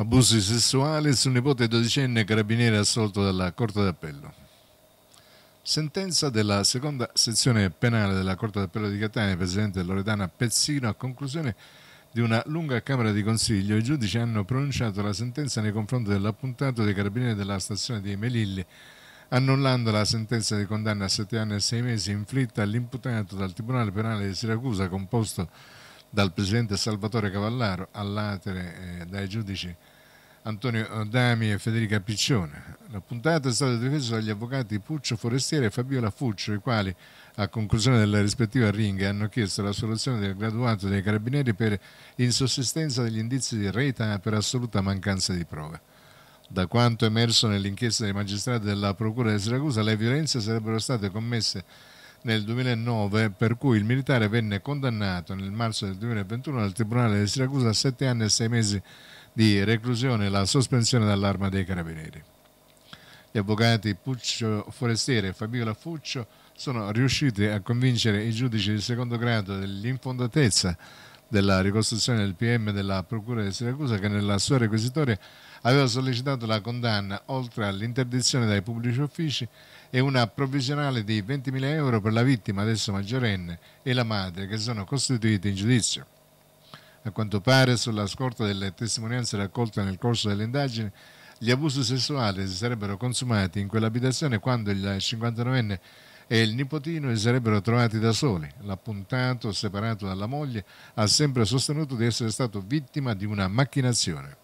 Abusi sessuali sul nipote dodicenne carabiniere assolto dalla Corte d'Appello. Sentenza della seconda sezione penale della Corte d'Appello di Catania, presidente Loredana Pezzino, a conclusione di una lunga Camera di Consiglio, i giudici hanno pronunciato la sentenza nei confronti dell'appuntato dei carabinieri della stazione di Melilli, annullando la sentenza di condanna a sette anni e sei mesi inflitta all'imputato dal Tribunale Penale di Siracusa, composto dal presidente Salvatore Cavallaro all'Atere eh, dai giudici Antonio Dami e Federica Piccione. La puntata è stata difesa dagli avvocati Puccio Forestiere e Fabiola Fuccio, i quali a conclusione della rispettiva ringa hanno chiesto la soluzione del graduato dei carabinieri per insussistenza degli indizi di reta per assoluta mancanza di prove. Da quanto emerso nell'inchiesta dei magistrati della Procura di Siracusa, le violenze sarebbero state commesse nel 2009 per cui il militare venne condannato nel marzo del 2021 dal Tribunale di Siracusa a sette anni e sei mesi di reclusione e la sospensione dall'arma dei carabinieri. Gli avvocati Puccio Forestiere e Fabio Laffuccio sono riusciti a convincere i giudici di secondo grado dell'infondatezza della ricostruzione del PM della Procura di Siracusa che nella sua requisitoria aveva sollecitato la condanna oltre all'interdizione dai pubblici uffici e una provvisionale di 20.000 euro per la vittima, adesso maggiorenne, e la madre che sono costituite in giudizio. A quanto pare, sulla scorta delle testimonianze raccolte nel corso delle indagini, gli abusi sessuali si sarebbero consumati in quell'abitazione quando il 59enne e il nipotino si sarebbero trovati da soli. L'appuntato, separato dalla moglie, ha sempre sostenuto di essere stato vittima di una macchinazione.